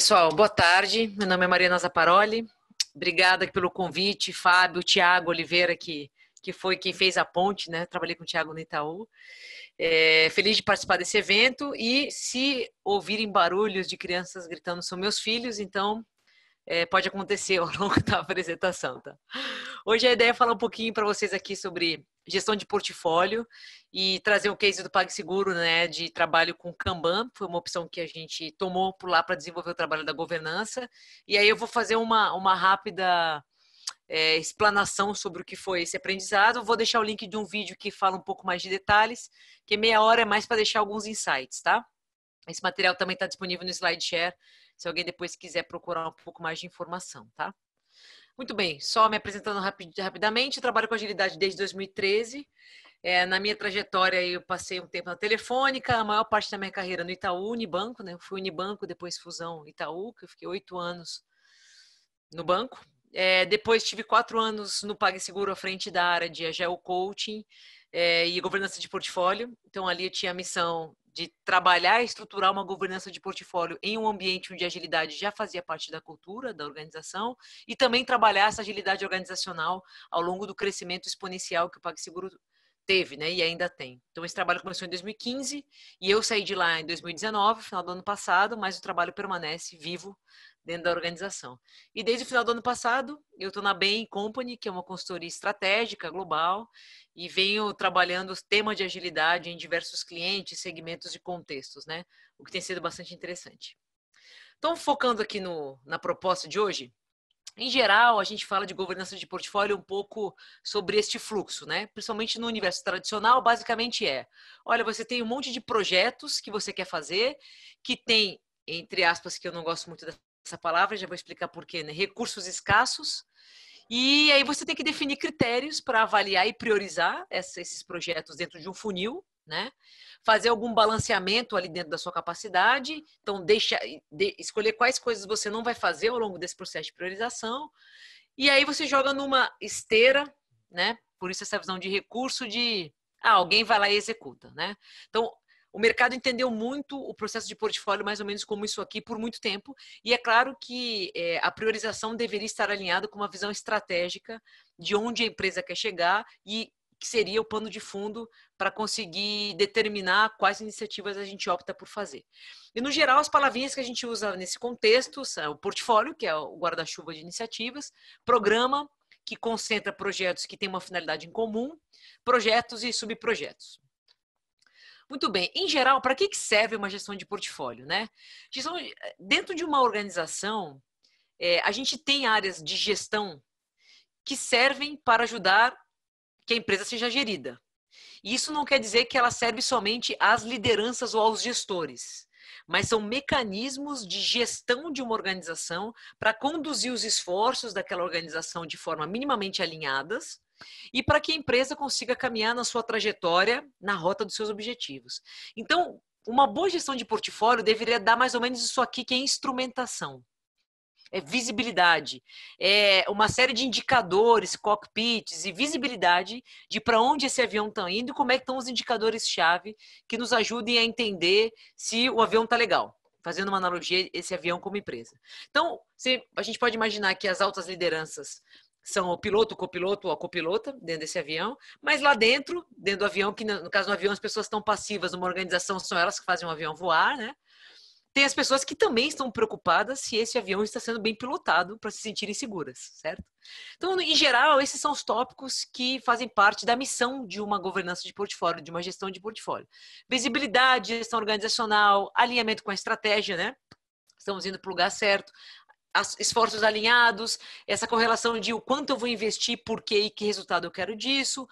pessoal, boa tarde. Meu nome é Mariana Zaparoli. Obrigada pelo convite, Fábio, Tiago Oliveira, que, que foi quem fez a ponte, né? Trabalhei com o Tiago no Itaú. É, feliz de participar desse evento e se ouvirem barulhos de crianças gritando, são meus filhos, então é, pode acontecer ao longo da apresentação, tá? Hoje a ideia é falar um pouquinho para vocês aqui sobre gestão de portfólio e trazer o case do PagSeguro, né, de trabalho com Kanban, foi uma opção que a gente tomou por lá para desenvolver o trabalho da governança. E aí eu vou fazer uma, uma rápida é, explanação sobre o que foi esse aprendizado. Vou deixar o link de um vídeo que fala um pouco mais de detalhes, que meia hora é mais para deixar alguns insights, tá? Esse material também está disponível no SlideShare, se alguém depois quiser procurar um pouco mais de informação, tá? Muito bem, só me apresentando rapid, rapidamente, trabalho com agilidade desde 2013. É, na minha trajetória, eu passei um tempo na Telefônica, a maior parte da minha carreira no Itaú Unibanco, né? Eu fui Unibanco, depois fusão Itaú, que eu fiquei oito anos no banco. É, depois tive quatro anos no PagSeguro à frente da área de Agile Coaching, é, e governança de portfólio. Então, ali eu tinha a missão de trabalhar e estruturar uma governança de portfólio em um ambiente onde a agilidade já fazia parte da cultura da organização e também trabalhar essa agilidade organizacional ao longo do crescimento exponencial que o PagSeguro teve, né, e ainda tem. Então esse trabalho começou em 2015 e eu saí de lá em 2019, final do ano passado, mas o trabalho permanece vivo dentro da organização. E desde o final do ano passado, eu estou na Bain Company, que é uma consultoria estratégica global, e venho trabalhando o tema de agilidade em diversos clientes, segmentos e contextos, né? O que tem sido bastante interessante. Então, focando aqui no, na proposta de hoje, em geral, a gente fala de governança de portfólio um pouco sobre este fluxo, né? Principalmente no universo tradicional, basicamente é: olha, você tem um monte de projetos que você quer fazer, que tem, entre aspas, que eu não gosto muito da essa palavra, já vou explicar porquê, né? Recursos escassos. E aí você tem que definir critérios para avaliar e priorizar essa, esses projetos dentro de um funil, né? Fazer algum balanceamento ali dentro da sua capacidade. Então, deixa, de, escolher quais coisas você não vai fazer ao longo desse processo de priorização. E aí você joga numa esteira, né? Por isso essa visão de recurso de ah, alguém vai lá e executa, né? Então, o mercado entendeu muito o processo de portfólio, mais ou menos como isso aqui, por muito tempo. E é claro que é, a priorização deveria estar alinhada com uma visão estratégica de onde a empresa quer chegar e que seria o pano de fundo para conseguir determinar quais iniciativas a gente opta por fazer. E, no geral, as palavrinhas que a gente usa nesse contexto são o portfólio, que é o guarda-chuva de iniciativas, programa, que concentra projetos que têm uma finalidade em comum, projetos e subprojetos. Muito bem. Em geral, para que serve uma gestão de portfólio, né? Gestão, eh, dentro de uma organização, é, a gente tem áreas de gestão que servem para ajudar que a empresa seja gerida. E isso não quer dizer que ela serve somente às lideranças ou aos gestores, mas são mecanismos de gestão de uma organização para conduzir os esforços daquela organização de forma minimamente alinhadas e para que a empresa consiga caminhar na sua trajetória, na rota dos seus objetivos. Então, uma boa gestão de portfólio deveria dar mais ou menos isso aqui que é instrumentação. É visibilidade, é uma série de indicadores, cockpits e visibilidade de para onde esse avião está indo e como é que estão os indicadores-chave que nos ajudem a entender se o avião está legal fazendo uma analogia, esse avião como empresa. Então, se, a gente pode imaginar que as altas lideranças são o piloto, o copiloto ou a copilota dentro desse avião, mas lá dentro, dentro do avião, que no caso do avião as pessoas estão passivas, numa organização são elas que fazem o avião voar, né? Tem as pessoas que também estão preocupadas se esse avião está sendo bem pilotado para se sentirem seguras, certo? Então, em geral, esses são os tópicos que fazem parte da missão de uma governança de portfólio, de uma gestão de portfólio. Visibilidade, gestão organizacional, alinhamento com a estratégia, né? estamos indo para o lugar certo, esforços alinhados, essa correlação de o quanto eu vou investir, por quê e que resultado eu quero disso,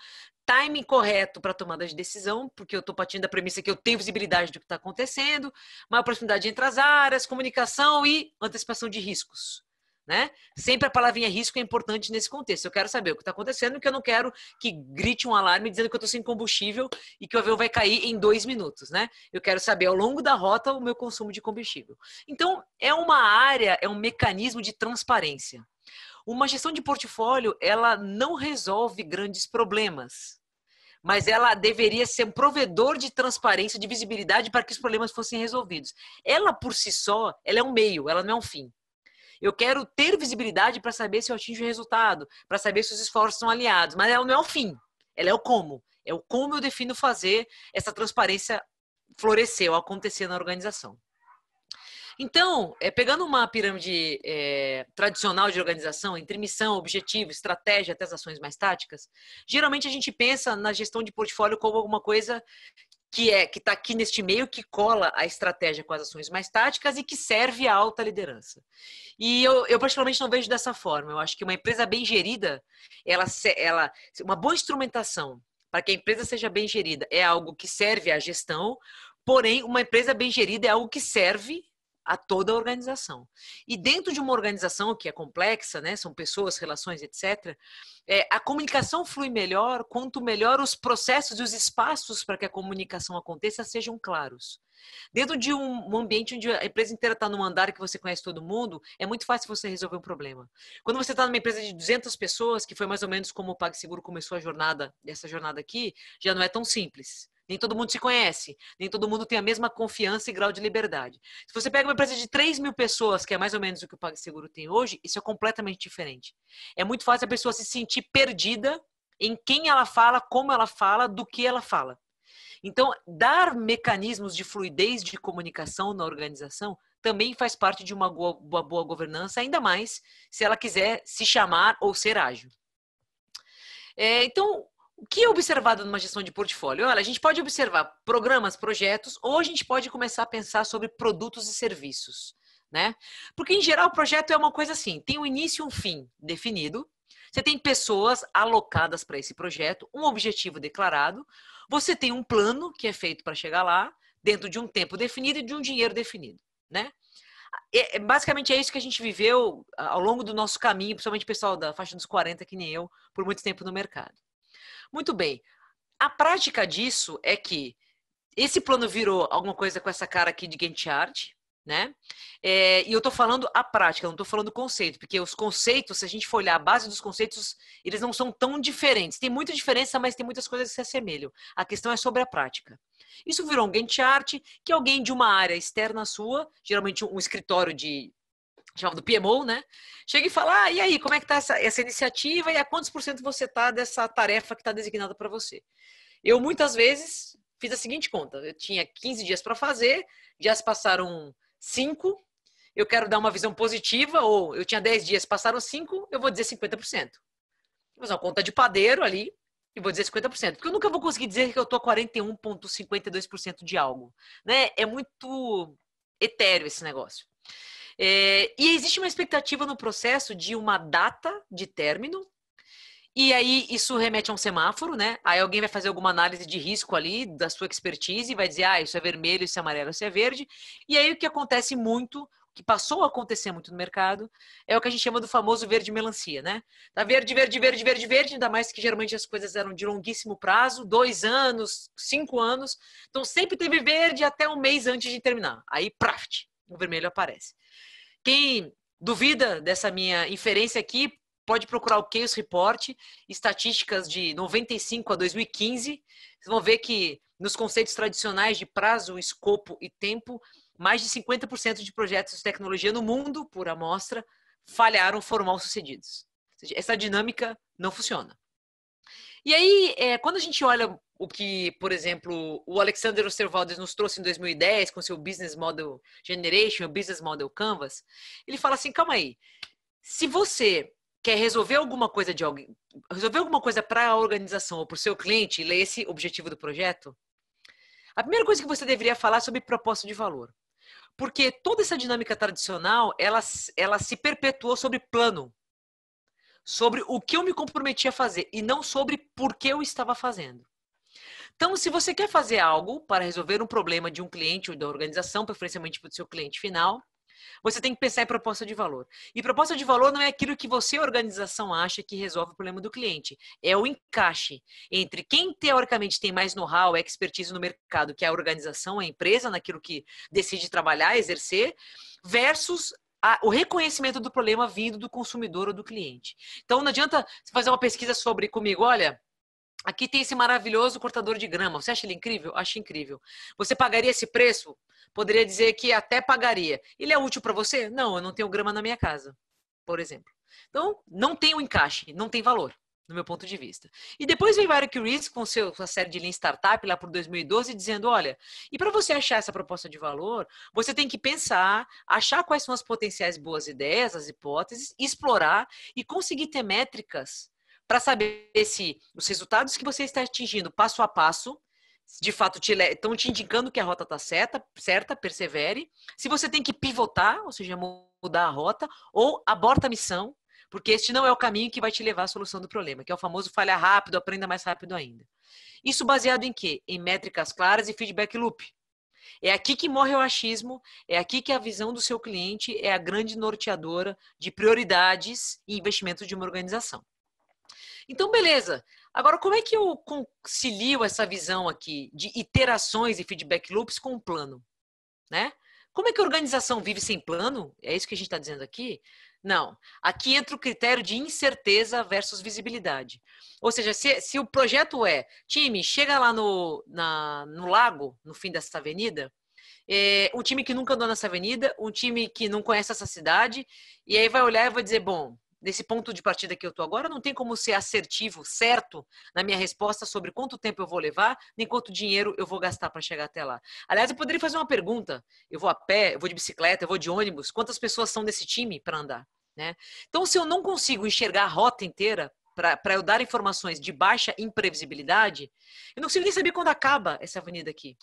timing correto para tomada de decisão, porque eu estou partindo da premissa que eu tenho visibilidade do que está acontecendo, maior proximidade entre as áreas, comunicação e antecipação de riscos. Né? Sempre a palavrinha risco é importante nesse contexto. Eu quero saber o que está acontecendo, que eu não quero que grite um alarme dizendo que eu estou sem combustível e que o avião vai cair em dois minutos, né? Eu quero saber ao longo da rota o meu consumo de combustível. Então, é uma área, é um mecanismo de transparência. Uma gestão de portfólio, ela não resolve grandes problemas, mas ela deveria ser um provedor de transparência, de visibilidade para que os problemas fossem resolvidos. Ela, por si só, ela é um meio, ela não é um fim. Eu quero ter visibilidade para saber se eu atinjo o resultado, para saber se os esforços são aliados. Mas ela não é o fim, ela é o como. É o como eu defino fazer essa transparência florescer ou acontecer na organização. Então, é, pegando uma pirâmide é, tradicional de organização, entre missão, objetivo, estratégia, até as ações mais táticas, geralmente a gente pensa na gestão de portfólio como alguma coisa que é que está aqui neste meio que cola a estratégia com as ações mais táticas e que serve à alta liderança. E eu, eu particularmente não vejo dessa forma. Eu acho que uma empresa bem gerida, ela, ela uma boa instrumentação para que a empresa seja bem gerida é algo que serve à gestão, porém uma empresa bem gerida é algo que serve a toda a organização. E dentro de uma organização que é complexa, né, são pessoas, relações, etc., é, a comunicação flui melhor quanto melhor os processos e os espaços para que a comunicação aconteça sejam claros. Dentro de um, ambiente onde a empresa inteira está num andar que você conhece todo mundo, é muito fácil você resolver um problema. Quando você está numa empresa de 200 pessoas, que foi mais ou menos como o PagSeguro começou a jornada, essa jornada aqui, já não é tão simples. Nem todo mundo se conhece, nem todo mundo tem a mesma confiança e grau de liberdade. Se você pega uma empresa de 3 mil pessoas, que é mais ou menos o que o PagSeguro tem hoje, isso é completamente diferente. É muito fácil a pessoa se sentir perdida em quem ela fala, como ela fala, do que ela fala. Então, dar mecanismos de fluidez de comunicação na organização também faz parte de uma boa, governança, ainda mais se ela quiser se chamar ou ser ágil. É, então, o que é observado numa gestão de portfólio? Olha, a gente pode observar programas, projetos, ou a gente pode começar a pensar sobre produtos e serviços, né? Porque em geral o projeto é uma coisa assim, tem um início e um fim definido. Você tem pessoas alocadas para esse projeto, um objetivo declarado, você tem um plano que é feito para chegar lá, dentro de um tempo definido e de um dinheiro definido, né? É, é basicamente é isso que a gente viveu ah, ao longo do nosso caminho, principalmente o pessoal da faixa dos 40, que nem eu, por muito tempo no mercado. Muito bem. A prática disso é que esse plano virou alguma coisa com essa cara aqui de Gantt chart, né? É, e eu estou falando a prática, não estou falando conceito, porque os conceitos, se a gente for olhar a base dos conceitos, eles não são tão diferentes. Tem muita diferença, mas tem muitas coisas que se assemelham. A questão é sobre a prática. Isso virou um Gantt chart que alguém de uma área externa sua, geralmente um escritório de chamava do PMO, né? Chega e fala, ah, e aí, como é que está essa, essa iniciativa e a quantos por cento você está dessa tarefa que está designada para você? Eu, muitas vezes, fiz a seguinte conta. Eu tinha 15 dias para fazer, já se passaram 5, eu quero dar uma visão positiva, ou eu tinha 10 dias, passaram 5, eu vou dizer 50%. Vou fazer uma conta de padeiro ali e vou dizer 50%. Porque eu nunca vou conseguir dizer que eu estou a 41,52% de algo. Né? É muito etéreo esse negócio. É, e existe uma expectativa no processo de uma data de término, e aí isso remete a um semáforo, né? Aí alguém vai fazer alguma análise de risco ali da sua expertise e vai dizer, ah, isso é vermelho, isso é amarelo, isso é verde. E aí o que acontece muito, o que passou a acontecer muito no mercado, é o que a gente chama do famoso verde melancia, né? Tá verde, verde, verde, verde, verde, ainda mais que geralmente as coisas eram de longuíssimo prazo, dois anos, cinco anos. Então sempre teve verde até um mês antes de terminar. Aí, praft, o vermelho aparece. Quem duvida dessa minha inferência aqui, pode procurar o Chaos Report, estatísticas de 95 a 2015. Vocês vão ver que nos conceitos tradicionais de prazo, escopo e tempo, mais de 50% de projetos de tecnologia no mundo, por amostra, falharam foram mal sucedidos. Seja, essa dinâmica não funciona. E aí, é, quando a gente olha o que, por exemplo, o Alexander Osterwaldes nos trouxe em 2010 com seu Business Model Generation, o Business Model Canvas, ele fala assim: calma aí, se você quer resolver alguma coisa de alguém, resolver alguma coisa para a organização ou para o seu cliente, e é esse objetivo do projeto, a primeira coisa que você deveria falar é sobre proposta de valor. Porque toda essa dinâmica tradicional, ela, ela se perpetuou sobre plano sobre o que eu me comprometi a fazer e não sobre por que eu estava fazendo. Então, se você quer fazer algo para resolver um problema de um cliente ou da organização, preferencialmente do seu cliente final, você tem que pensar em proposta de valor. E proposta de valor não é aquilo que você, organização, acha que resolve o problema do cliente. É o encaixe entre quem teoricamente tem mais know-how, expertise no mercado, que é a organização, a empresa, naquilo que decide trabalhar, exercer, versus a, o reconhecimento do problema vindo do consumidor ou do cliente. Então não adianta você fazer uma pesquisa sobre comigo, olha, aqui tem esse maravilhoso cortador de grama, você acha ele incrível? Acho incrível. Você pagaria esse preço? Poderia dizer que até pagaria. Ele é útil para você? Não, eu não tenho grama na minha casa, por exemplo. Então, não tem o um encaixe, não tem valor no meu ponto de vista. E depois veio Eric Ries com seu, sua série de Lean Startup lá por 2012, dizendo, olha, e para você achar essa proposta de valor, você tem que pensar, achar quais são as potenciais boas ideias, as hipóteses, explorar e conseguir ter métricas para saber se os resultados que você está atingindo passo a passo de fato estão te, te indicando que a rota está certa, certa, persevere. Se você tem que pivotar, ou seja, mudar a rota, ou aborta a missão, porque este não é o caminho que vai te levar à solução do problema, que é o famoso falha rápido, aprenda mais rápido ainda. Isso baseado em quê? Em métricas claras e feedback loop. É aqui que morre o achismo, é aqui que a visão do seu cliente é a grande norteadora de prioridades e investimentos de uma organização. Então, beleza. Agora, como é que eu concilio essa visão aqui de iterações e feedback loops com o um plano? Né? Como é que a organização vive sem plano? É isso que a gente está dizendo aqui. Não. Aqui entra o critério de incerteza versus visibilidade. Ou seja, se, se o projeto é, time, chega lá no, na, no lago, no fim dessa avenida, é, um time que nunca andou nessa avenida, um time que não conhece essa cidade, e aí vai olhar e vai dizer, bom, nesse ponto de partida que eu estou agora, não tem como ser assertivo, certo, na minha resposta sobre quanto tempo eu vou levar, nem quanto dinheiro eu vou gastar para chegar até lá. Aliás, eu poderia fazer uma pergunta: eu vou a pé, eu vou de bicicleta, eu vou de ônibus, quantas pessoas são nesse time para andar? Né? Então, se eu não consigo enxergar a rota inteira, para eu dar informações de baixa imprevisibilidade, eu não consigo nem saber quando acaba essa avenida aqui.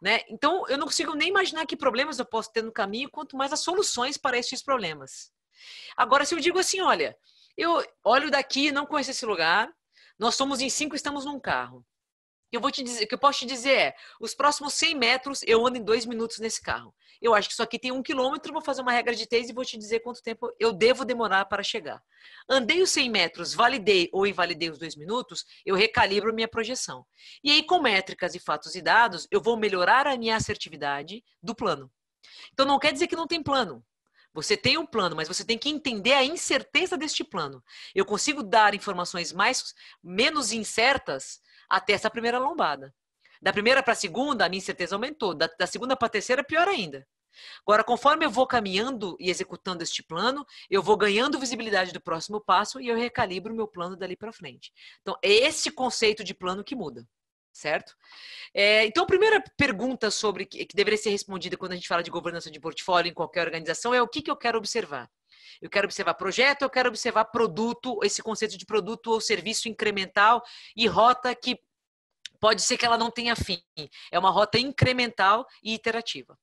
Né? Então, eu não consigo nem imaginar que problemas eu posso ter no caminho, quanto mais as soluções para esses problemas. Agora, se eu digo assim, olha, eu olho daqui, não conheço esse lugar, nós somos em cinco, estamos num carro. Eu vou te dizer, o que eu posso te dizer é, os próximos 100 metros eu ando em dois minutos nesse carro. Eu acho que isso aqui tem um quilômetro, vou fazer uma regra de três e vou te dizer quanto tempo eu devo demorar para chegar. Andei os 100 metros, validei ou invalidei os dois minutos, eu recalibro minha projeção. E aí, com métricas e fatos e dados, eu vou melhorar a minha assertividade do plano. Então, não quer dizer que não tem plano. Você tem um plano, mas você tem que entender a incerteza deste plano. Eu consigo dar informações mais menos incertas até essa primeira lombada. Da primeira para a segunda, a minha incerteza aumentou. Da, da segunda para a terceira, pior ainda. Agora, conforme eu vou caminhando e executando este plano, eu vou ganhando visibilidade do próximo passo e eu recalibro o meu plano dali para frente. Então, é esse conceito de plano que muda certo? É, então, a primeira pergunta sobre que, que, deveria ser respondida quando a gente fala de governança de portfólio em qualquer organização é o que, que eu quero observar. Eu quero observar projeto, eu quero observar produto, esse conceito de produto ou serviço incremental e rota que pode ser que ela não tenha fim. É uma rota incremental e iterativa.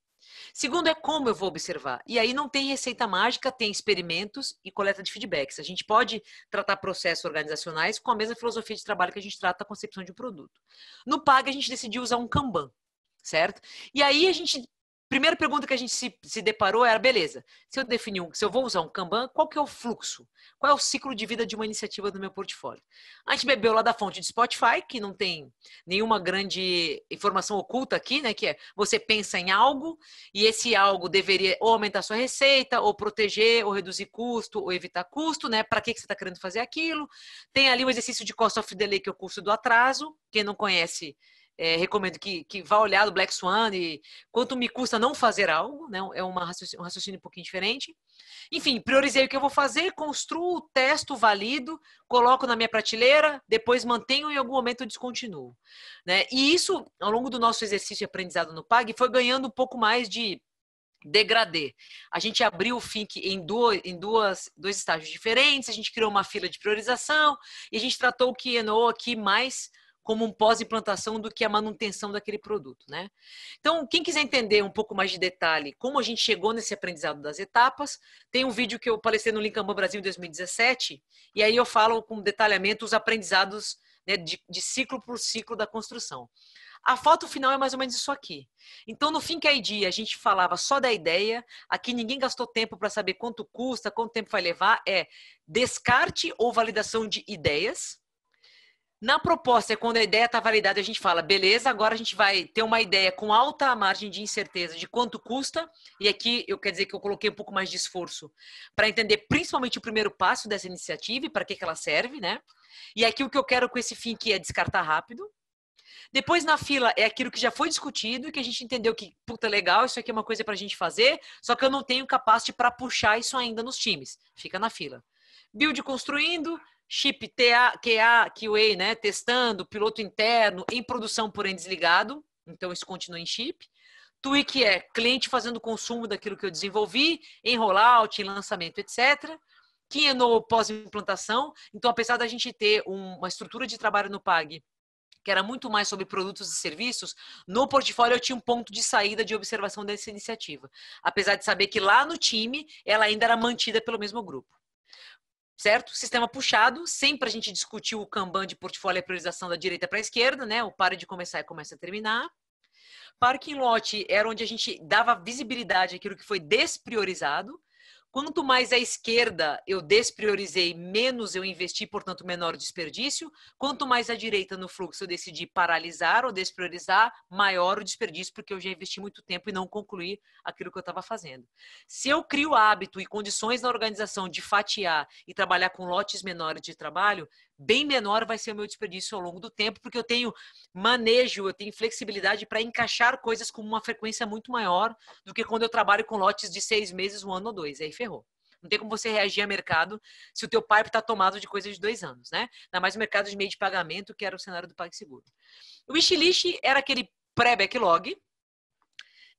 Segundo é como eu vou observar. E aí não tem receita mágica, tem experimentos e coleta de feedbacks. A gente pode tratar processos organizacionais com a mesma filosofia de trabalho que a gente trata a concepção de um produto. No PAG, a gente decidiu usar um Kanban, certo? E aí a gente primeira pergunta que a gente se, se deparou era, beleza, se eu definir um, se eu vou usar um Kanban, qual que é o fluxo? Qual é o ciclo de vida de uma iniciativa do meu portfólio? A gente bebeu lá da fonte de Spotify, que não tem nenhuma grande informação oculta aqui, né? Que é você pensa em algo e esse algo deveria ou aumentar sua receita, ou proteger, ou reduzir custo, ou evitar custo, né? Para que, que você está querendo fazer aquilo? Tem ali o exercício de cost of delay, que é o custo do atraso. Quem não conhece é, recomendo que, que vá olhar o Black Swan e quanto me custa não fazer algo, né? É uma raciocínio, um raciocínio um pouquinho diferente. Enfim, priorizei o que eu vou fazer, construo, o texto válido, coloco na minha prateleira, depois mantenho e em algum momento eu descontinuo. Né? E isso, ao longo do nosso exercício de aprendizado no PAG, foi ganhando um pouco mais de degradê. A gente abriu o FINC em, duas, em duas, dois estágios diferentes, a gente criou uma fila de priorização e a gente tratou o QNO aqui mais como um pós-implantação do que a manutenção daquele produto, né? Então, quem quiser entender um pouco mais de detalhe como a gente chegou nesse aprendizado das etapas, tem um vídeo que eu palestrei no Linkambam Brasil em 2017, e aí eu falo com detalhamento os aprendizados né, de, de ciclo por ciclo da construção. A foto final é mais ou menos isso aqui. Então, no fim que é dia, a gente falava só da ideia. Aqui ninguém gastou tempo para saber quanto custa, quanto tempo vai levar. É descarte ou validação de ideias na proposta, é quando a ideia está validada, a gente fala, beleza, agora a gente vai ter uma ideia com alta margem de incerteza de quanto custa, e aqui eu quero dizer que eu coloquei um pouco mais de esforço para entender principalmente o primeiro passo dessa iniciativa e para que, que ela serve, né? E aqui o que eu quero com esse fim aqui é descartar rápido. Depois na fila é aquilo que já foi discutido e que a gente entendeu que, puta, legal, isso aqui é uma coisa para a gente fazer, só que eu não tenho capacidade para puxar isso ainda nos times. Fica na fila build construindo, chip TA, QA, QA, né? Testando, piloto interno, em produção, porém desligado. Então, isso continua em chip. Tweak é cliente fazendo consumo daquilo que eu desenvolvi, em rollout, em lançamento, etc. Quem é no pós-implantação. Então, apesar da gente ter uma estrutura de trabalho no PAG que era muito mais sobre produtos e serviços, no portfólio eu tinha um ponto de saída de observação dessa iniciativa. Apesar de saber que lá no time ela ainda era mantida pelo mesmo grupo certo? Sistema puxado, sempre a gente discutiu o Kanban de portfólio e priorização da direita para a esquerda, né? O pare de começar e começa a terminar. Parking lot era onde a gente dava visibilidade àquilo que foi despriorizado, Quanto mais à esquerda eu despriorizei, menos eu investi, portanto, menor desperdício. Quanto mais à direita no fluxo eu decidi paralisar ou despriorizar, maior o desperdício, porque eu já investi muito tempo e não concluí aquilo que eu estava fazendo. Se eu crio hábito e condições na organização de fatiar e trabalhar com lotes menores de trabalho, bem menor vai ser o meu desperdício ao longo do tempo, porque eu tenho manejo, eu tenho flexibilidade para encaixar coisas com uma frequência muito maior do que quando eu trabalho com lotes de seis meses, um ano ou dois. Aí ferrou. Não tem como você reagir a mercado se o teu pipe está tomado de coisas de dois anos, né? Ainda mais o mercado de meio de pagamento, que era o cenário do PagSeguro. O wishlist era aquele pré-backlog,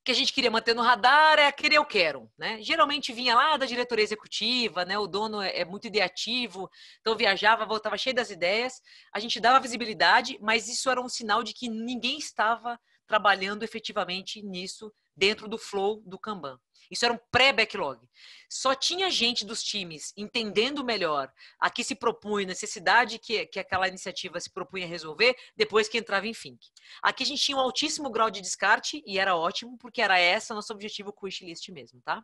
que a gente queria manter no radar é aquele eu quero, né? Geralmente vinha lá da diretoria executiva, né? O dono é, é muito ideativo, então viajava, voltava cheio das ideias. A gente dava visibilidade, mas isso era um sinal de que ninguém estava trabalhando efetivamente nisso dentro do flow do Kanban. Isso era um pré-backlog. Só tinha gente dos times entendendo melhor a que se propunha, necessidade que, que aquela iniciativa se propunha resolver, depois que entrava em Fink. Aqui a gente tinha um altíssimo grau de descarte e era ótimo, porque era esse nosso objetivo com o list mesmo, tá?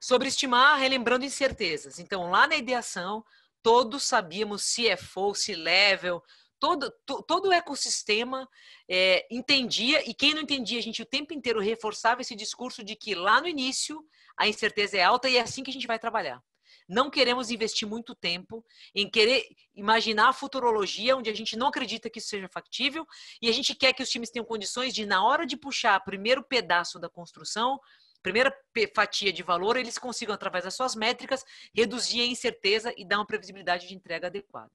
Sobre estimar relembrando incertezas. Então, lá na ideação, todos sabíamos se é full, se level, todo, todo o ecossistema é, entendia, e quem não entendia, a gente o tempo inteiro reforçava esse discurso de que lá no início a incerteza é alta e é assim que a gente vai trabalhar. Não queremos investir muito tempo em querer imaginar a futurologia onde a gente não acredita que isso seja factível e a gente quer que os times tenham condições de, na hora de puxar o primeiro pedaço da construção, primeira fatia de valor, eles consigam, através das suas métricas, reduzir a incerteza e dar uma previsibilidade de entrega adequada.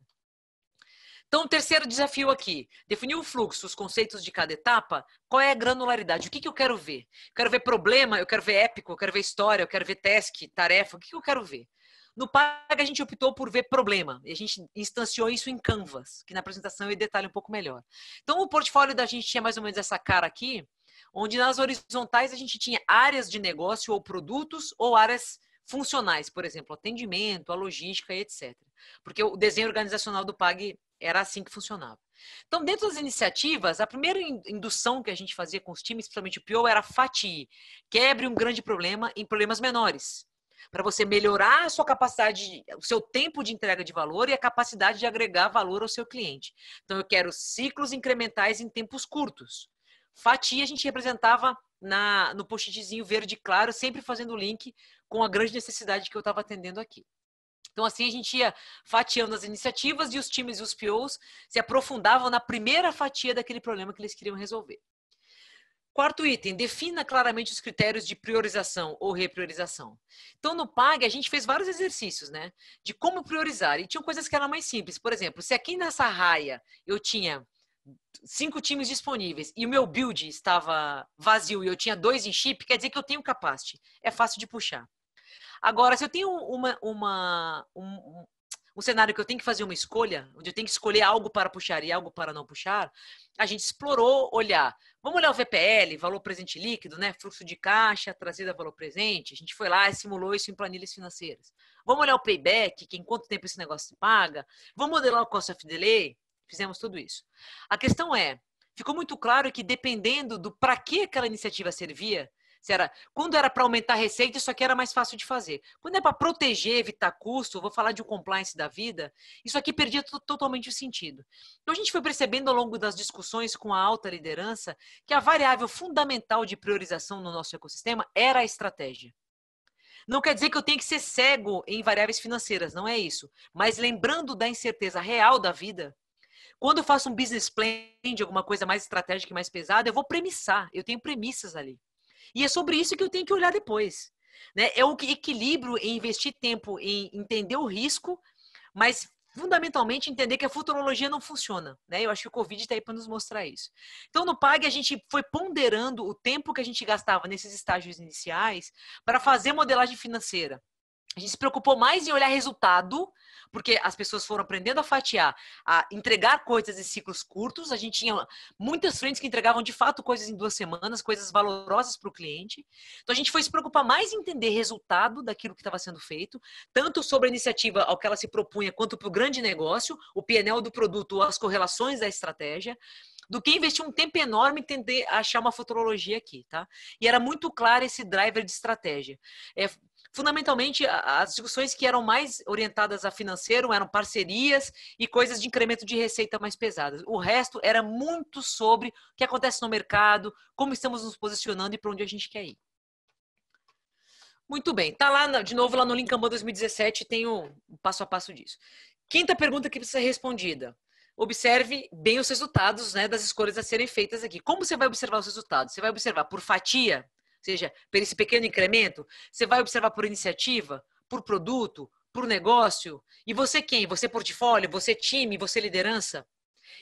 Então, o terceiro desafio aqui, definir o fluxo, os conceitos de cada etapa, qual é a granularidade? O que, que eu quero ver? Eu quero ver problema, eu quero ver épico, eu quero ver história, eu quero ver task, tarefa, o que, que eu quero ver? No PAG, a gente optou por ver problema. E a gente instanciou isso em Canvas, que na apresentação eu detalhe um pouco melhor. Então, o portfólio da gente tinha mais ou menos essa cara aqui, onde nas horizontais a gente tinha áreas de negócio ou produtos ou áreas funcionais, por exemplo, atendimento, a logística e etc. Porque o desenho organizacional do PAG era assim que funcionava. Então, dentro das iniciativas, a primeira indução que a gente fazia com os times, principalmente o PIO, era fatie. Quebre um grande problema em problemas menores. Para você melhorar a sua capacidade, o seu tempo de entrega de valor e a capacidade de agregar valor ao seu cliente. Então, eu quero ciclos incrementais em tempos curtos. Fatia a gente representava na, no post-itzinho verde claro, sempre fazendo o link com a grande necessidade que eu estava atendendo aqui. Então, assim, a gente ia fatiando as iniciativas e os times e os POs se aprofundavam na primeira fatia daquele problema que eles queriam resolver. Quarto item, defina claramente os critérios de priorização ou repriorização. Então, no PAG, a gente fez vários exercícios, né? De como priorizar. E tinham coisas que eram mais simples. Por exemplo, se aqui nessa raia eu tinha cinco times disponíveis e o meu build estava vazio e eu tinha dois em chip, quer dizer que eu tenho capacity. É fácil de puxar. Agora, se eu tenho uma, uma um, um cenário que eu tenho que fazer uma escolha, onde eu tenho que escolher algo para puxar e algo para não puxar, a gente explorou olhar. Vamos olhar o VPL, valor presente líquido, né? Fluxo de caixa, trazida valor presente. A gente foi lá e simulou isso em planilhas financeiras. Vamos olhar o payback, que em quanto tempo esse negócio se paga. Vamos modelar o cost of delay. Fizemos tudo isso. A questão é, ficou muito claro que dependendo do para que aquela iniciativa servia, se era, quando era para aumentar a receita, isso aqui era mais fácil de fazer. Quando é para proteger, evitar custo, vou falar de um compliance da vida, isso aqui perdia totalmente o sentido. Então a gente foi percebendo ao longo das discussões com a alta liderança que a variável fundamental de priorização no nosso ecossistema era a estratégia. Não quer dizer que eu tenho que ser cego em variáveis financeiras, não é isso. Mas lembrando da incerteza real da vida, quando eu faço um business plan de alguma coisa mais estratégica e mais pesada, eu vou premissar, eu tenho premissas ali. E é sobre isso que eu tenho que olhar depois. Né? É o equilíbrio em investir tempo em entender o risco, mas fundamentalmente entender que a futurologia não funciona, né? Eu acho que o Covid está aí para nos mostrar isso. Então, no PAG, a gente foi ponderando o tempo que a gente gastava nesses estágios iniciais para fazer modelagem financeira, a gente se preocupou mais em olhar resultado, porque as pessoas foram aprendendo a fatiar, a entregar coisas em ciclos curtos. A gente tinha muitas frentes que entregavam de fato coisas em duas semanas, coisas valorosas para o cliente. Então a gente foi se preocupar mais em entender resultado daquilo que estava sendo feito, tanto sobre a iniciativa ao que ela se propunha, quanto para o grande negócio, o PNL do produto, as correlações da estratégia do que investir um tempo enorme em entender, achar uma futurologia aqui, tá? E era muito claro esse driver de estratégia. É, Fundamentalmente, as discussões que eram mais orientadas a financeiro eram parcerias e coisas de incremento de receita mais pesadas. O resto era muito sobre o que acontece no mercado, como estamos nos posicionando e para onde a gente quer ir. Muito bem, tá lá de novo lá no Linkambô 2017, tem o um passo a passo disso. Quinta pergunta que precisa ser respondida. Observe bem os resultados né, das escolhas a serem feitas aqui. Como você vai observar os resultados? Você vai observar por fatia, seja, por esse pequeno incremento, você vai observar por iniciativa, por produto, por negócio. E você quem? Você portfólio, você time, você liderança?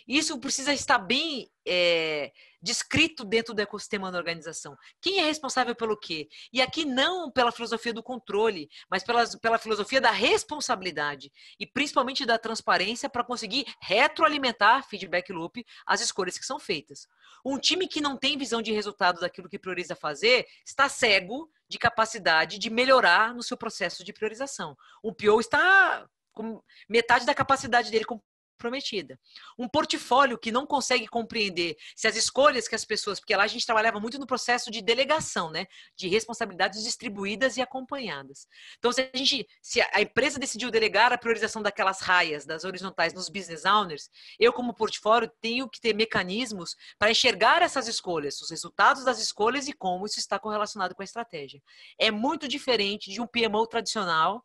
Isso precisa estar bem é, descrito dentro do ecossistema da organização. Quem é responsável pelo quê? E aqui não pela filosofia do controle, mas pela, pela filosofia da responsabilidade e principalmente da transparência para conseguir retroalimentar feedback loop as escolhas que são feitas. Um time que não tem visão de resultado daquilo que prioriza fazer está cego de capacidade de melhorar no seu processo de priorização. O PO está com metade da capacidade dele como prometida. Um portfólio que não consegue compreender se as escolhas que as pessoas, porque lá a gente trabalhava muito no processo de delegação, né, de responsabilidades distribuídas e acompanhadas. Então, se a gente, se a empresa decidiu delegar a priorização daquelas raias, das horizontais nos business owners, eu como portfólio tenho que ter mecanismos para enxergar essas escolhas, os resultados das escolhas e como isso está correlacionado com a estratégia. É muito diferente de um PMO tradicional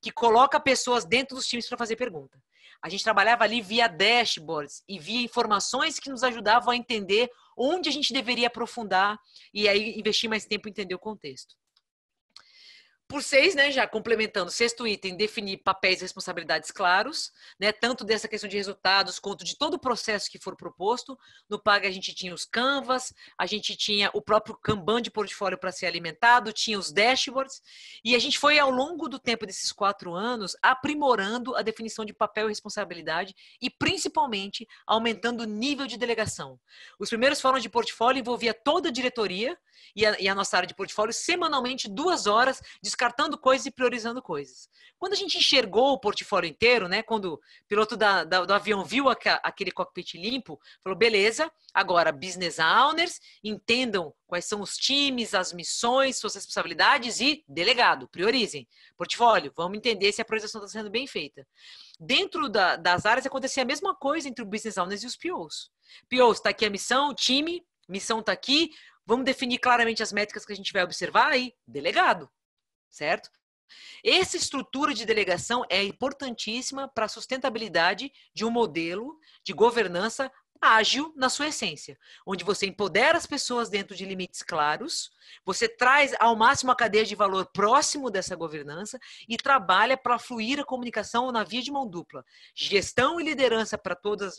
que coloca pessoas dentro dos times para fazer pergunta. A gente trabalhava ali via dashboards e via informações que nos ajudavam a entender onde a gente deveria aprofundar e aí investir mais tempo em entender o contexto. Por seis, né, já complementando, sexto item, definir papéis e responsabilidades claros, né, tanto dessa questão de resultados quanto de todo o processo que for proposto. No PAG a gente tinha os canvas, a gente tinha o próprio Kanban de portfólio para ser alimentado, tinha os dashboards, e a gente foi ao longo do tempo desses quatro anos aprimorando a definição de papel e responsabilidade e principalmente aumentando o nível de delegação. Os primeiros fóruns de portfólio envolvia toda a diretoria e a, e a nossa área de portfólio semanalmente duas horas de descartando coisas e priorizando coisas. Quando a gente enxergou o portfólio inteiro, né? Quando o piloto da, da, do avião viu aquele cockpit limpo, falou: beleza, agora business owners entendam quais são os times, as missões, suas responsabilidades e delegado, priorizem. Portfólio, vamos entender se a priorização está sendo bem feita. Dentro da, das áreas acontecia a mesma coisa entre o business owners e os POs. POs, está aqui a missão, time, missão está aqui, vamos definir claramente as métricas que a gente vai observar aí, delegado certo? Essa estrutura de delegação é importantíssima para a sustentabilidade de um modelo de governança ágil na sua essência, onde você empodera as pessoas dentro de limites claros, você traz ao máximo a cadeia de valor próximo dessa governança e trabalha para fluir a comunicação na via de mão dupla, gestão e liderança para todas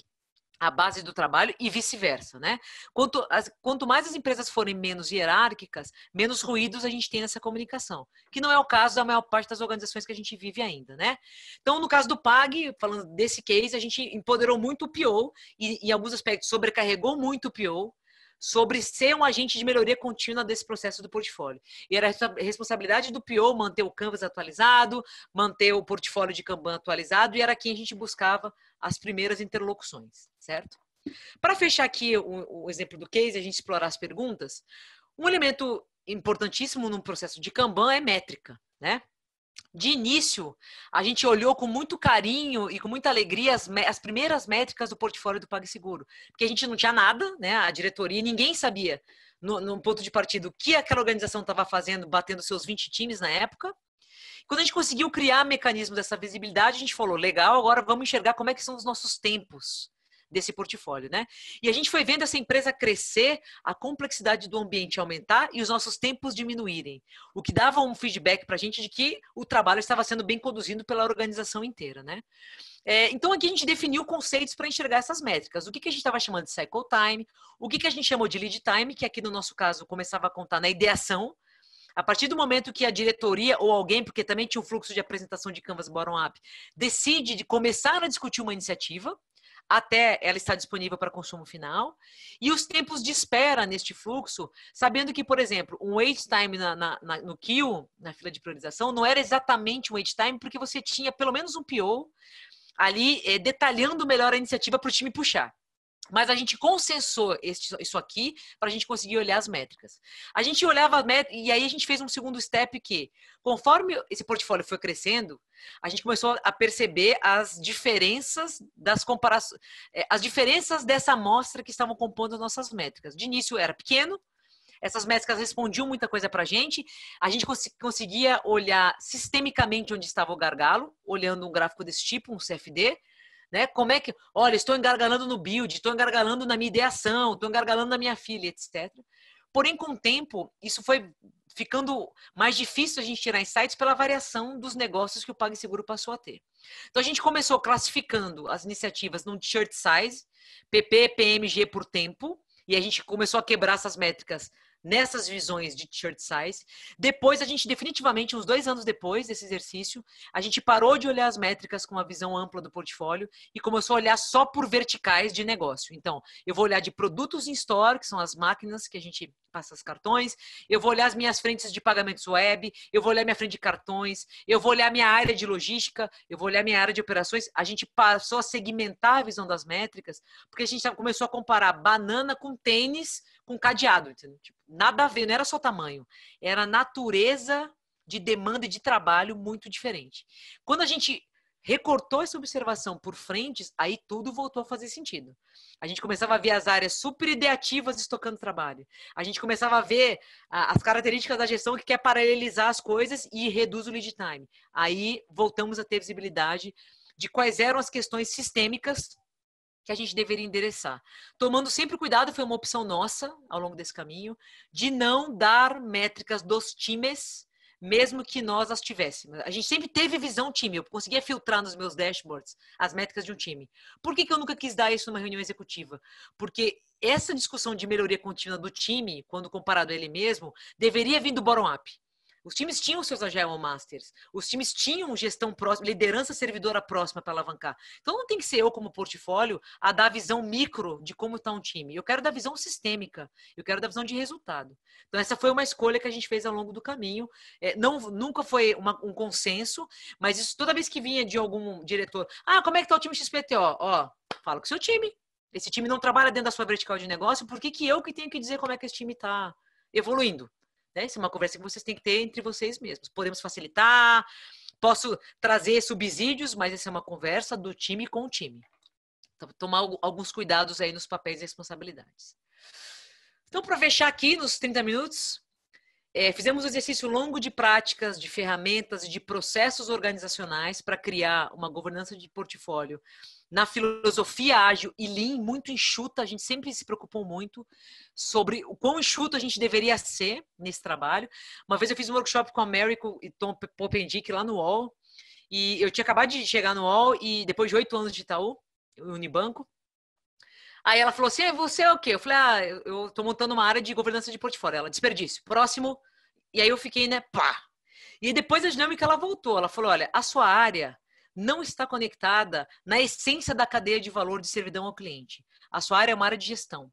a base do trabalho e vice-versa, né? Quanto, as, quanto mais as empresas forem menos hierárquicas, menos ruídos a gente tem nessa comunicação, que não é o caso da maior parte das organizações que a gente vive ainda, né? Então, no caso do PAG, falando desse case, a gente empoderou muito o PO e, em alguns aspectos, sobrecarregou muito o PO, sobre ser um agente de melhoria contínua desse processo do portfólio. E era a responsabilidade do PO manter o Canvas atualizado, manter o portfólio de Kanban atualizado, e era quem a gente buscava as primeiras interlocuções, certo? Para fechar aqui o, o exemplo do case, a gente explorar as perguntas, um elemento importantíssimo no processo de Kanban é métrica, né? De início, a gente olhou com muito carinho e com muita alegria as, as, primeiras métricas do portfólio do PagSeguro, porque a gente não tinha nada, né? A diretoria, ninguém sabia no, no ponto de partida o que aquela organização estava fazendo, batendo seus 20 times na época. Quando a gente conseguiu criar mecanismos dessa visibilidade, a gente falou, legal, agora vamos enxergar como é que são os nossos tempos desse portfólio, né? E a gente foi vendo essa empresa crescer, a complexidade do ambiente aumentar e os nossos tempos diminuírem, o que dava um feedback para a gente de que o trabalho estava sendo bem conduzido pela organização inteira, né? É, então aqui a gente definiu conceitos para enxergar essas métricas. O que, que a gente estava chamando de cycle time, o que, que a gente chamou de lead time, que aqui no nosso caso começava a contar na ideação, a partir do momento que a diretoria ou alguém, porque também tinha o um fluxo de apresentação de Canvas bottom-up, decide de começar a discutir uma iniciativa, até ela estar disponível para consumo final, e os tempos de espera neste fluxo, sabendo que, por exemplo, um wait time na, na, na, no queue, na fila de priorização, não era exatamente um wait time, porque você tinha pelo menos um PO ali é, detalhando melhor a iniciativa para o time puxar. Mas a gente consensou isso aqui para a gente conseguir olhar as métricas. A gente olhava e aí a gente fez um segundo step que, conforme esse portfólio foi crescendo, a gente começou a perceber as diferenças das comparações, é, as diferenças dessa amostra que estavam compondo as nossas métricas. De início era pequeno, essas métricas respondiam muita coisa para a gente. A gente cons conseguia olhar sistemicamente onde estava o gargalo, olhando um gráfico desse tipo, um CFD, né? Como é que, olha, estou engargalando no build, estou engargalando na minha ideação, estou engargalando na minha filha, etc. Porém, com o tempo, isso foi ficando mais difícil a gente tirar insights pela variação dos negócios que o PagSeguro passou a ter. Então a gente começou classificando as iniciativas num t-shirt size, PP, PMG por tempo, e a gente começou a quebrar essas métricas nessas visões de t-shirt size. Depois a gente definitivamente, uns dois anos depois desse exercício, a gente parou de olhar as métricas com uma visão ampla do portfólio e começou a olhar só por verticais de negócio. Então, eu vou olhar de produtos em store, que são as máquinas que a gente passa os cartões, eu vou olhar as minhas frentes de pagamentos web, eu vou olhar minha frente de cartões, eu vou olhar minha área de logística, eu vou olhar minha área de operações. A gente passou a segmentar a visão das métricas, porque a gente começou a comparar banana com tênis com cadeado, entendeu? Tipo, nada a ver, não era só tamanho, era natureza de demanda e de trabalho muito diferente. Quando a gente recortou essa observação por frentes, aí tudo voltou a fazer sentido. A gente começava a ver as áreas super ideativas estocando trabalho. A gente começava a ver as características da gestão que quer paralelizar as coisas e reduz o lead time. Aí voltamos a ter visibilidade de quais eram as questões sistêmicas que a gente deveria endereçar. Tomando sempre cuidado, foi uma opção nossa ao longo desse caminho, de não dar métricas dos times, mesmo que nós as tivéssemos. A gente sempre teve visão time, eu conseguia filtrar nos meus dashboards as métricas de um time. Por que, que eu nunca quis dar isso numa reunião executiva? Porque essa discussão de melhoria contínua do time, quando comparado a ele mesmo, deveria vir do bottom-up. Os times tinham seus Agile Masters, os times tinham gestão próxima, liderança servidora próxima para alavancar. Então não tem que ser eu, como portfólio, a dar a visão micro de como está um time. Eu quero dar visão sistêmica, eu quero dar visão de resultado. Então essa foi uma escolha que a gente fez ao longo do caminho. É, não, nunca foi uma, um consenso, mas isso toda vez que vinha de algum diretor, ah, como é que está o time XPTO? Ó, fala com o seu time. Esse time não trabalha dentro da sua vertical de negócio, por que, que eu que tenho que dizer como é que esse time está evoluindo? Né? Isso é uma conversa que vocês têm que ter entre vocês mesmos. Podemos facilitar, posso trazer subsídios, mas essa é uma conversa do time com o time. Então, tomar alguns cuidados aí nos papéis e responsabilidades. Então, para fechar aqui nos 30 minutos, é, fizemos um exercício longo de práticas, de ferramentas e de processos organizacionais para criar uma governança de portfólio na filosofia ágil e lean, muito enxuta. A gente sempre se preocupou muito sobre o quão enxuto a gente deveria ser nesse trabalho. Uma vez eu fiz um workshop com a Mary e Tom Popendick lá no UOL. E eu tinha acabado de chegar no UOL e depois de oito anos de Itaú, Unibanco, Aí ela falou assim: é, você é o quê? Eu falei: ah, eu tô montando uma área de governança de portfólio. Ela, desperdício. Próximo. E aí eu fiquei, né? Pá! E depois a dinâmica ela voltou. Ela falou: olha, a sua área não está conectada na essência da cadeia de valor de servidão ao cliente. A sua área é uma área de gestão.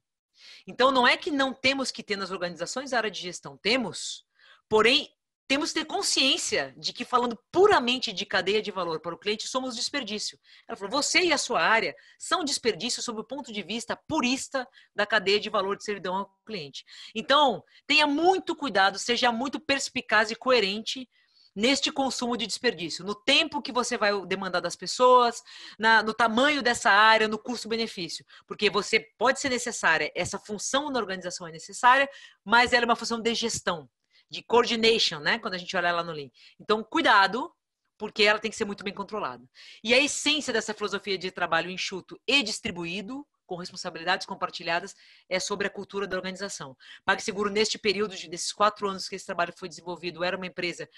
Então não é que não temos que ter nas organizações a área de gestão, temos, porém temos que ter consciência de que, falando puramente de cadeia de valor para o cliente, somos desperdício. Ela falou: você e a sua área são desperdício sob o ponto de vista purista da cadeia de valor de servidão ao cliente. Então, tenha muito cuidado, seja muito perspicaz e coerente neste consumo de desperdício, no tempo que você vai demandar das pessoas, na, no tamanho dessa área, no custo-benefício. Porque você pode ser necessária, essa função na organização é necessária, mas ela é uma função de gestão de coordination, né? Quando a gente olha lá no Lean. Então, cuidado, porque ela tem que ser muito bem controlada. E a essência dessa filosofia de trabalho enxuto e distribuído, com responsabilidades compartilhadas, é sobre a cultura da organização. PagSeguro, neste período de, desses quatro anos que esse trabalho foi desenvolvido, era uma empresa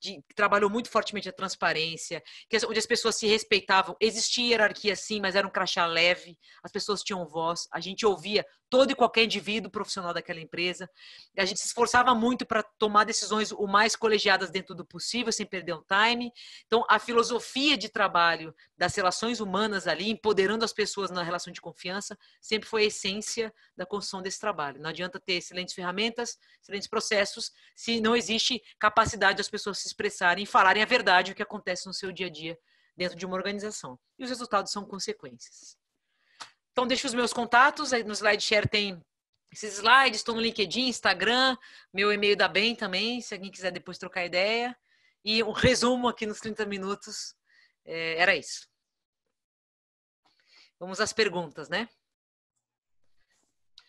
de, que trabalhou muito fortemente a transparência, que, onde as pessoas se respeitavam. Existia hierarquia sim, mas era um crachá leve, as pessoas tinham voz, a gente ouvia todo e qualquer indivíduo profissional daquela empresa. A gente se esforçava muito para tomar decisões o mais colegiadas dentro do possível, sem perder um time. Então, a filosofia de trabalho das relações humanas ali, empoderando as pessoas na relação de confiança, sempre foi a essência da construção desse trabalho. Não adianta ter excelentes ferramentas, excelentes processos, se não existe capacidade das pessoas se expressarem e falarem a verdade o que acontece no seu dia a dia dentro de uma organização. E os resultados são consequências. Então, deixo os meus contatos. No SlideShare tem esses slides. Estou no LinkedIn, Instagram, meu e-mail da Bem também, se alguém quiser depois trocar ideia. E um resumo aqui nos 30 minutos. É, era isso. Vamos às perguntas, né?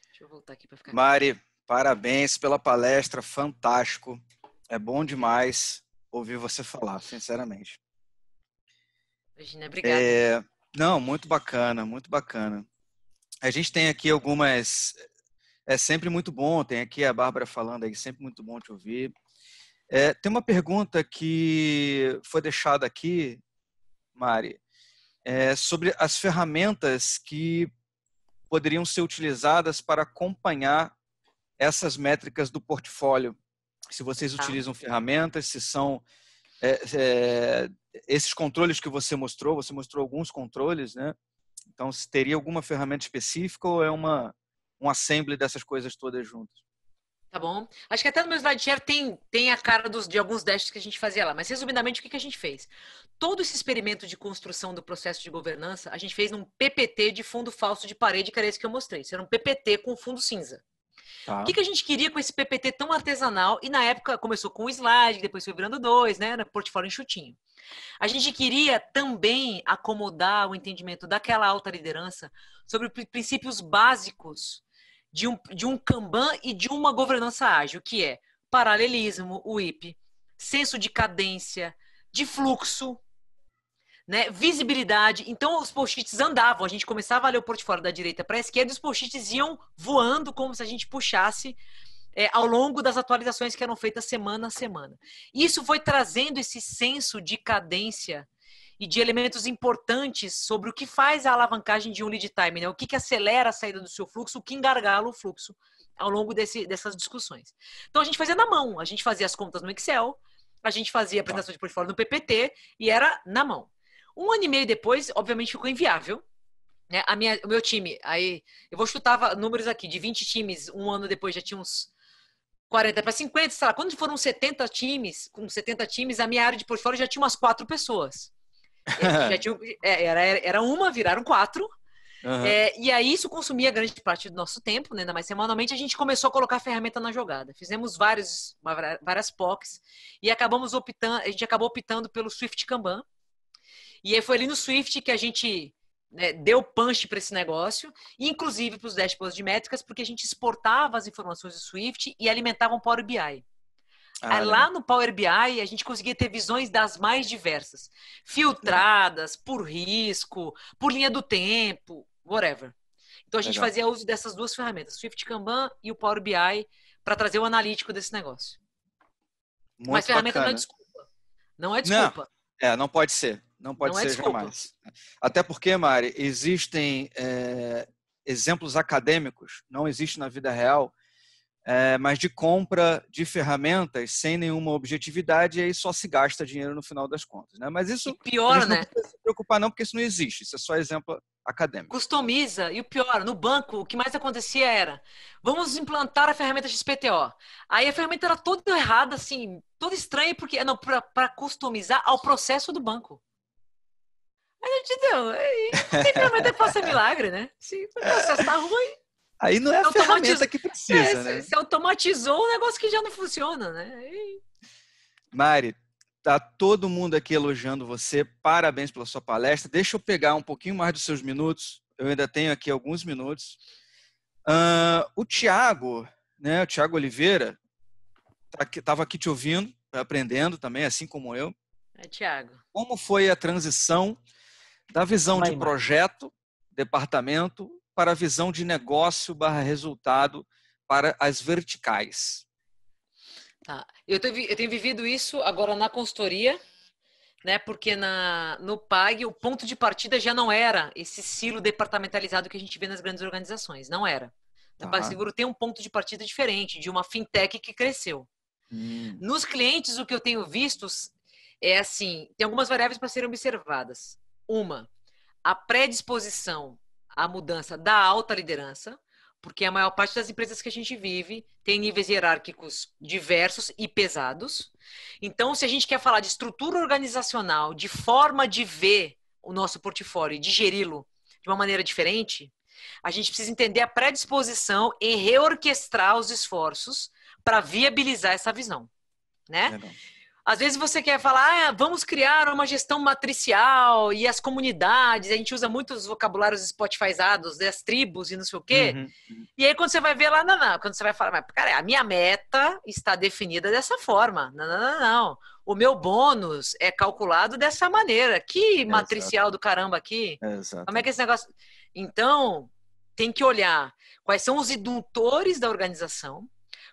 Deixa eu voltar aqui para ficar. Mari, parabéns pela palestra, fantástico. É bom demais ouvir você falar, sinceramente. Imagina, obrigada. É, não, muito bacana, muito bacana. A gente tem aqui algumas. É sempre muito bom, tem aqui a Bárbara falando aí, sempre muito bom te ouvir. É, tem uma pergunta que foi deixada aqui, Mari, é sobre as ferramentas que poderiam ser utilizadas para acompanhar essas métricas do portfólio. Se vocês tá. utilizam ferramentas, se são é, é, esses controles que você mostrou, você mostrou alguns controles, né? Então, se teria alguma ferramenta específica ou é uma um assembly dessas coisas todas juntas? Tá bom. Acho que até no meu slideshare tem, tem a cara dos, de alguns testes que a gente fazia lá. Mas, resumidamente, o que, que a gente fez? Todo esse experimento de construção do processo de governança, a gente fez num PPT de fundo falso de parede, que era esse que eu mostrei. Isso era um PPT com fundo cinza. Tá. O que, que a gente queria com esse PPT tão artesanal? E na época começou com um slide, depois foi virando dois, né? Era portfólio enxutinho. A gente queria também acomodar o entendimento daquela alta liderança sobre princípios básicos de um, de um Kanban e de uma governança ágil, que é paralelismo, o IP, senso de cadência, de fluxo, né? visibilidade. Então, os post-its andavam. A gente começava a ler o portfólio da direita para a esquerda e os post-its iam voando como se a gente puxasse é, ao longo das atualizações que eram feitas semana a semana. Isso foi trazendo esse senso de cadência e de elementos importantes sobre o que faz a alavancagem de um lead time, né? o que, que acelera a saída do seu fluxo, o que engargala o fluxo ao longo desse, dessas discussões. Então a gente fazia na mão, a gente fazia as contas no Excel, a gente fazia a apresentação de portfólio no PPT e era na mão. Um ano e meio depois, obviamente, ficou inviável. Né? A minha, o meu time, aí eu vou chutar números aqui, de 20 times, um ano depois já tinha uns 40 para 50, sei lá, quando foram 70 times, com 70 times, a minha área de portfólio já tinha umas quatro pessoas. É, já tinha, é, era, era uma, viraram quatro. Uhum. É, e aí isso consumia grande parte do nosso tempo, né? ainda mais semanalmente, a gente começou a colocar a ferramenta na jogada. Fizemos vários, várias POCs e acabamos optando, a gente acabou optando pelo Swift Kanban. E aí foi ali no Swift que a gente né, deu punch para esse negócio, inclusive para os dashboards de métricas, porque a gente exportava as informações do Swift e alimentava um Power BI. Ah, lá no Power BI, a gente conseguia ter visões das mais diversas, filtradas, por risco, por linha do tempo, whatever. Então a gente Legal. fazia uso dessas duas ferramentas, Swift Kanban e o Power BI, para trazer o analítico desse negócio. Muito Mas ferramenta bacana. não é desculpa. Não é desculpa. Não, é, não é, pode ser. Não pode não é ser é jamais. Até porque, Mari, existem é, exemplos acadêmicos, não existe na vida real, é, mas de compra de ferramentas sem nenhuma objetividade e aí só se gasta dinheiro no final das contas. Né? Mas isso e pior, né? não precisa se preocupar não, porque isso não existe, isso é só exemplo acadêmico. Customiza, e o pior, no banco o que mais acontecia era, vamos implantar a ferramenta XPTO. Aí a ferramenta era toda errada, assim, toda estranha, porque não para customizar ao processo do banco. A gente deu. deu. Aí, até faça milagre, né? Se o processo tá ruim. Aí não é a ferramenta que precisa, é, né? Você automatizou um negócio que já não funciona, né? E... Mari, tá todo mundo aqui elogiando você. Parabéns pela sua palestra. Deixa eu pegar um pouquinho mais dos seus minutos. Eu ainda tenho aqui alguns minutos. Uh, o Tiago, né? O Tiago Oliveira, estava tá aqui te ouvindo, aprendendo também, assim como eu. É, Tiago. Como foi a transição da visão é de projeto, departamento, para a visão de negócio barra resultado para as verticais. Tá. Eu, tenho, eu tenho vivido isso agora na consultoria, né? Porque na, no PAG o ponto de partida já não era esse silo departamentalizado que a gente vê nas grandes organizações. Não era. Na uhum. Seguro tem um ponto de partida diferente, de uma fintech que cresceu. Hum. Nos clientes, o que eu tenho visto é assim: tem algumas variáveis para serem observadas. Uma, a predisposição à mudança da alta liderança, porque a maior parte das empresas que a gente vive tem níveis hierárquicos diversos e pesados. Então, se a gente quer falar de estrutura organizacional, de forma de ver o nosso portfólio e digeri-lo de uma maneira diferente, a gente precisa entender a predisposição em reorquestrar os esforços para viabilizar essa visão. Né? É às vezes você quer falar, ah, vamos criar uma gestão matricial e as comunidades, a gente usa muitos vocabulários spotifyizados, as tribos e não sei o quê. Uhum. E aí quando você vai ver lá, não, não, quando você vai falar, mas cara, a minha meta está definida dessa forma. Não, não, não, não. O meu bônus é calculado dessa maneira. Que matricial do caramba aqui. É Como é que é esse negócio. Então, tem que olhar quais são os indutores da organização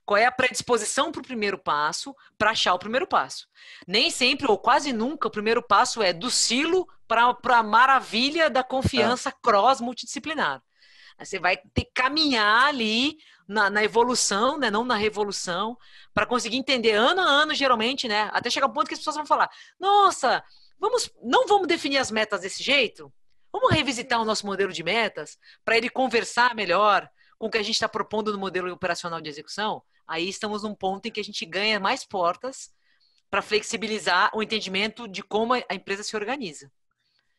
qual é a predisposição para o primeiro passo para achar o primeiro passo? Nem sempre, ou quase nunca, o primeiro passo é do silo para a maravilha da confiança é. cross multidisciplinar. você vai ter que caminhar ali na, na, evolução, né? não na revolução, para conseguir entender ano a ano, geralmente, né? Até chegar um ponto que as pessoas vão falar: nossa, vamos, não vamos definir as metas desse jeito? Vamos revisitar o nosso modelo de metas para ele conversar melhor com o que a gente está propondo no modelo operacional de execução? aí estamos num ponto em que a gente ganha mais portas para flexibilizar o entendimento de como a empresa se organiza.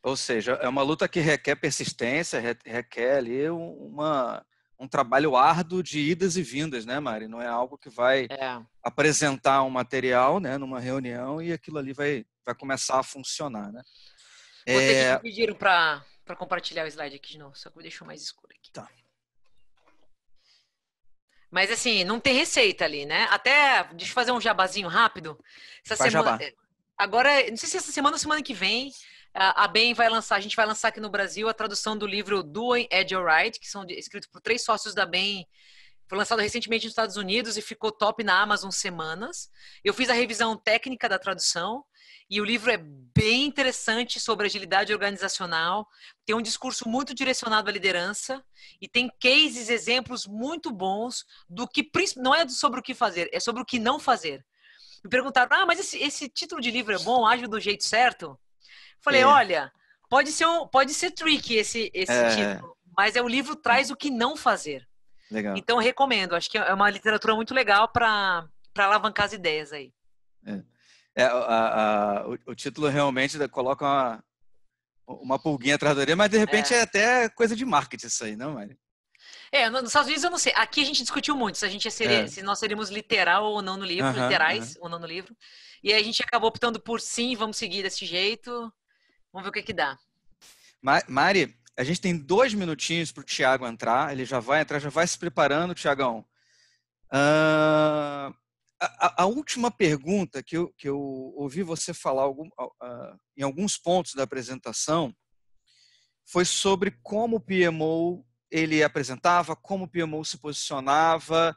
Ou seja, é uma luta que requer persistência, requer ali uma, um trabalho árduo de idas e vindas, né, Mari? Não é algo que vai é. apresentar um material né, numa reunião e aquilo ali vai, vai começar a funcionar, né? Vocês é... pediram para compartilhar o slide aqui de novo, só que eu deixo mais escuro aqui. Tá. Mas assim, não tem receita ali, né? Até, deixa eu fazer um jabazinho rápido. Essa vai semana, jabar. Agora, não sei se é essa semana ou semana que vem, a BEM vai lançar, a gente vai lançar aqui no Brasil a tradução do livro Doing Edge Right, que são escritos por três sócios da BEM foi lançado recentemente nos Estados Unidos e ficou top na Amazon semanas. Eu fiz a revisão técnica da tradução e o livro é bem interessante sobre agilidade organizacional, tem um discurso muito direcionado à liderança e tem cases, exemplos muito bons do que não é sobre o que fazer, é sobre o que não fazer. Me perguntaram: "Ah, mas esse, esse título de livro é bom, ágil do jeito certo?" Falei: é. "Olha, pode ser um, pode ser tricky esse esse é. título, mas é o livro traz o que não fazer." Legal. Então recomendo, acho que é uma literatura muito legal para para alavancar as ideias aí. É. É, a, a, o, o, título realmente coloca uma, uma pulguinha atrás da orelha, mas de repente é. é. até coisa de marketing isso aí, não, Mari? É, nos Estados Unidos eu não sei. Aqui a gente discutiu muito se a gente seria, é. se nós seríamos literal ou não no livro, literais ou não no livro. E a gente acabou optando por sim, vamos seguir desse jeito. Vamos ver o que, é que dá. Mari, a gente tem dois minutinhos para o Tiago entrar. Ele já vai entrar, já vai se preparando, Tiagão. Uh, a, a, última pergunta que eu, que eu ouvi você falar algum, uh, em alguns pontos da apresentação foi sobre como o PMO ele apresentava, como o PMO se posicionava.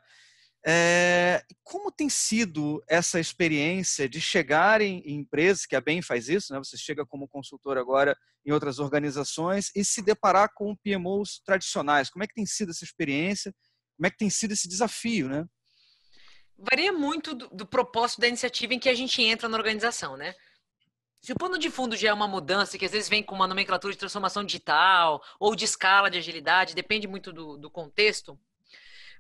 É, como tem sido essa experiência de chegar em, em, empresas, que a BEM faz isso, né? você chega como consultor agora em outras organizações e se deparar com PMOs tradicionais? Como é que tem sido essa experiência? Como é que tem sido esse desafio, né? varia muito do, do propósito da iniciativa em que a gente entra na organização, né? Se o plano de fundo já é uma mudança, que às vezes vem com uma nomenclatura de transformação digital ou de escala de agilidade, depende muito do, do contexto.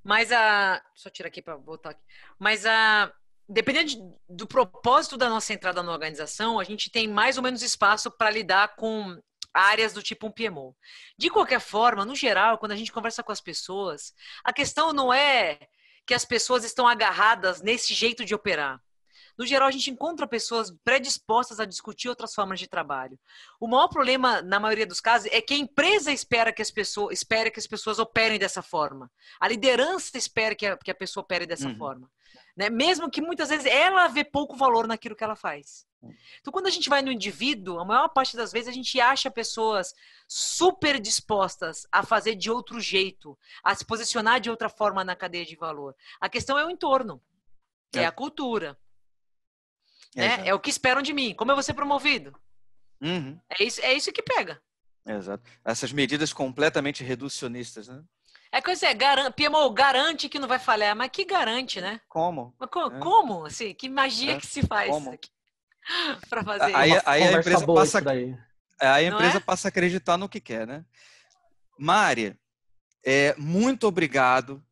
Mas a. Só tirar aqui para botar aqui. Mas a. Dependendo de, do propósito da nossa entrada na organização, a gente tem mais ou menos espaço para lidar com áreas do tipo um PMO. De qualquer forma, no geral, quando a gente conversa com as pessoas, a questão não é que as pessoas estão agarradas nesse jeito de operar. No geral, a gente encontra pessoas predispostas a discutir outras formas de trabalho. O maior problema, na maioria dos casos, é que a empresa espera que as pessoas, espera que as pessoas operem dessa forma. A liderança espera que a, que a pessoa opere dessa uhum. forma. Né? Mesmo que muitas vezes ela vê pouco valor naquilo que ela faz. É. Então, quando a gente vai no indivíduo, a maior parte das vezes a gente acha pessoas super dispostas a fazer de outro jeito, a se posicionar de outra forma na cadeia de valor. A questão é o entorno, é, é a cultura. É, né? é, o que esperam de mim. Como eu vou ser promovido? Uhum. É, isso, é isso que pega. Exato. Essas medidas completamente reducionistas, né? É que assim, é, garan... PMO garante que não vai falhar, mas que garante, né? Como? Como? É. como? Assim, que magia é. que se faz para fazer aí, isso? Aí, aí a empresa, passa, aí é, a empresa é? passa a acreditar no que quer, né? Mária, é, muito obrigado